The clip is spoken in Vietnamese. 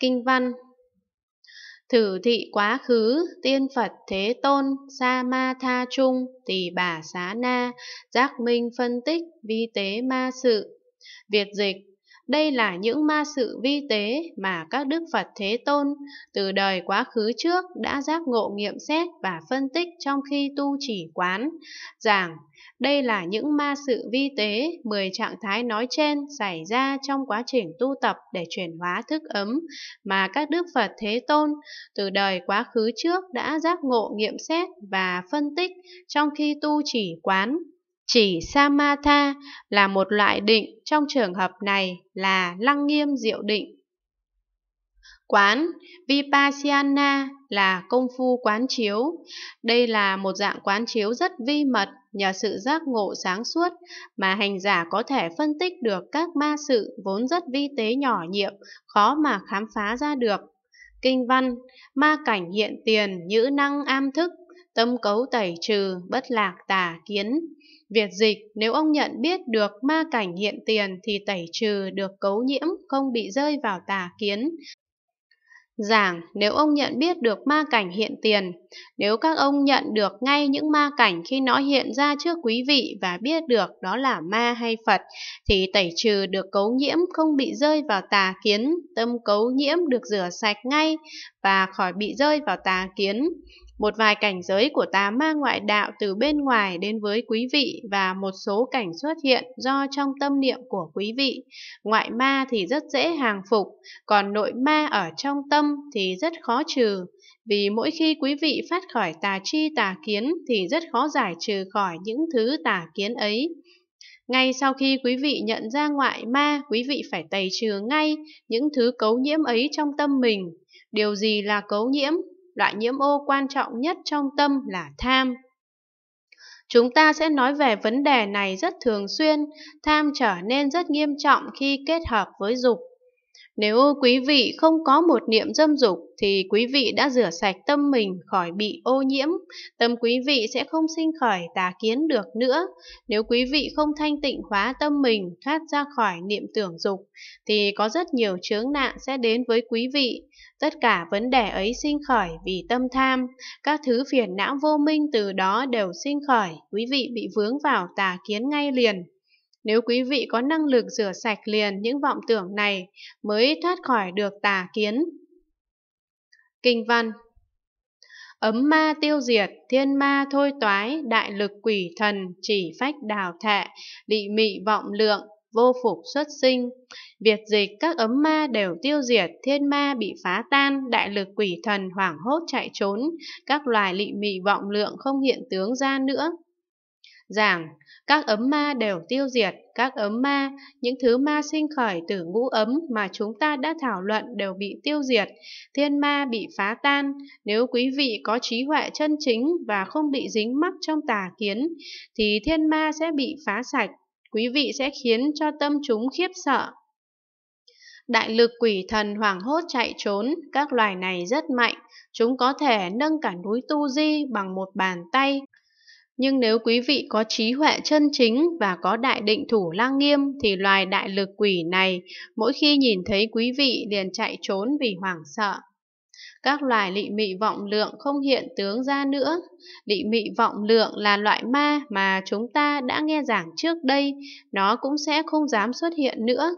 Kinh văn Thử thị quá khứ, tiên Phật Thế Tôn, Sa Ma Tha Trung, Tỳ Bà Xá Na, Giác Minh phân tích, vi tế ma sự. Việt dịch đây là những ma sự vi tế mà các đức Phật Thế Tôn từ đời quá khứ trước đã giác ngộ nghiệm xét và phân tích trong khi tu chỉ quán, giảng. Đây là những ma sự vi tế, 10 trạng thái nói trên xảy ra trong quá trình tu tập để chuyển hóa thức ấm mà các đức Phật Thế Tôn từ đời quá khứ trước đã giác ngộ nghiệm xét và phân tích trong khi tu chỉ quán, chỉ Samatha là một loại định trong trường hợp này là lăng nghiêm diệu định. Quán Vipassana là công phu quán chiếu. Đây là một dạng quán chiếu rất vi mật nhờ sự giác ngộ sáng suốt mà hành giả có thể phân tích được các ma sự vốn rất vi tế nhỏ nhiệm, khó mà khám phá ra được. Kinh văn, ma cảnh hiện tiền, nhữ năng am thức, tâm cấu tẩy trừ, bất lạc tà kiến. Việt dịch, nếu ông nhận biết được ma cảnh hiện tiền thì tẩy trừ được cấu nhiễm, không bị rơi vào tà kiến. Giảng, nếu ông nhận biết được ma cảnh hiện tiền, nếu các ông nhận được ngay những ma cảnh khi nó hiện ra trước quý vị và biết được đó là ma hay Phật, thì tẩy trừ được cấu nhiễm không bị rơi vào tà kiến, tâm cấu nhiễm được rửa sạch ngay và khỏi bị rơi vào tà kiến. Một vài cảnh giới của tá ma ngoại đạo từ bên ngoài đến với quý vị và một số cảnh xuất hiện do trong tâm niệm của quý vị. Ngoại ma thì rất dễ hàng phục, còn nội ma ở trong tâm thì rất khó trừ. Vì mỗi khi quý vị phát khỏi tà chi tà kiến thì rất khó giải trừ khỏi những thứ tà kiến ấy. Ngay sau khi quý vị nhận ra ngoại ma, quý vị phải tẩy trừ ngay những thứ cấu nhiễm ấy trong tâm mình. Điều gì là cấu nhiễm? Loại nhiễm ô quan trọng nhất trong tâm là tham. Chúng ta sẽ nói về vấn đề này rất thường xuyên, tham trở nên rất nghiêm trọng khi kết hợp với dục. Nếu quý vị không có một niệm dâm dục thì quý vị đã rửa sạch tâm mình khỏi bị ô nhiễm, tâm quý vị sẽ không sinh khỏi tà kiến được nữa. Nếu quý vị không thanh tịnh hóa tâm mình, thoát ra khỏi niệm tưởng dục thì có rất nhiều chướng nạn sẽ đến với quý vị. Tất cả vấn đề ấy sinh khởi vì tâm tham, các thứ phiền não vô minh từ đó đều sinh khởi. quý vị bị vướng vào tà kiến ngay liền. Nếu quý vị có năng lực rửa sạch liền những vọng tưởng này mới thoát khỏi được tà kiến. Kinh văn Ấm ma tiêu diệt, thiên ma thôi toái, đại lực quỷ thần, chỉ phách đào thệ, lị mị vọng lượng, vô phục xuất sinh. Việt dịch các ấm ma đều tiêu diệt, thiên ma bị phá tan, đại lực quỷ thần hoảng hốt chạy trốn, các loài lị mị vọng lượng không hiện tướng ra nữa giảng các ấm ma đều tiêu diệt, các ấm ma, những thứ ma sinh khởi từ ngũ ấm mà chúng ta đã thảo luận đều bị tiêu diệt, thiên ma bị phá tan, nếu quý vị có trí huệ chân chính và không bị dính mắc trong tà kiến, thì thiên ma sẽ bị phá sạch, quý vị sẽ khiến cho tâm chúng khiếp sợ. Đại lực quỷ thần hoảng hốt chạy trốn, các loài này rất mạnh, chúng có thể nâng cả núi Tu Di bằng một bàn tay, nhưng nếu quý vị có trí huệ chân chính và có đại định thủ lang nghiêm thì loài đại lực quỷ này mỗi khi nhìn thấy quý vị liền chạy trốn vì hoảng sợ. Các loài lị mị vọng lượng không hiện tướng ra nữa. Lị mị vọng lượng là loại ma mà chúng ta đã nghe giảng trước đây, nó cũng sẽ không dám xuất hiện nữa.